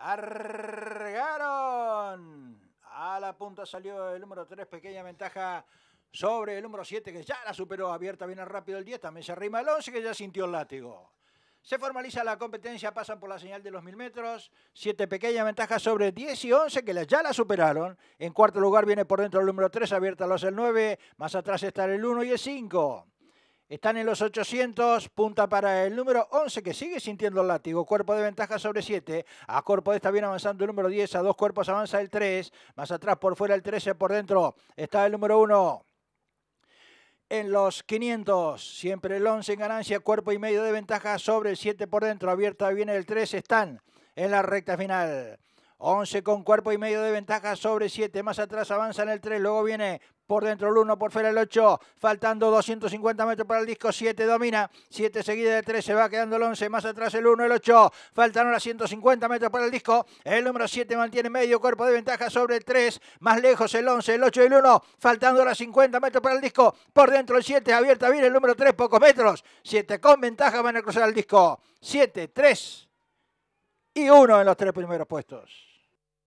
Argaron. A la punta salió el número 3, pequeña ventaja sobre el número 7 que ya la superó abierta, viene rápido el 10, también se arrima el 11 que ya sintió el látigo. Se formaliza la competencia, pasan por la señal de los mil metros. Siete pequeñas ventajas sobre 10 y 11 que ya la superaron. En cuarto lugar viene por dentro el número 3, abierta los el 9. Más atrás están el 1 y el 5. Están en los 800, punta para el número 11 que sigue sintiendo el látigo. Cuerpo de ventaja sobre 7. A cuerpo de esta viene avanzando el número 10. A dos cuerpos avanza el 3. Más atrás por fuera el 13. Por dentro está el número 1 en los 500. Siempre el 11 en ganancia, cuerpo y medio de ventaja sobre el 7 por dentro. Abierta viene el 3. Están en la recta final. 11 con cuerpo y medio de ventaja sobre 7. Más atrás avanza en el 3. Luego viene por dentro el 1, por fuera el 8. Faltando 250 metros para el disco. 7 domina. 7 seguida de 3. Se va quedando el 11. Más atrás el 1, el 8. Faltan ahora 150 metros para el disco. El número 7 mantiene medio cuerpo de ventaja sobre el 3. Más lejos el 11, el 8 y el 1. Faltando ahora 50 metros para el disco. Por dentro el 7. Abierta viene el número 3. Pocos metros. 7 con ventaja van a cruzar el disco. 7, 3 y 1 en los tres primeros puestos.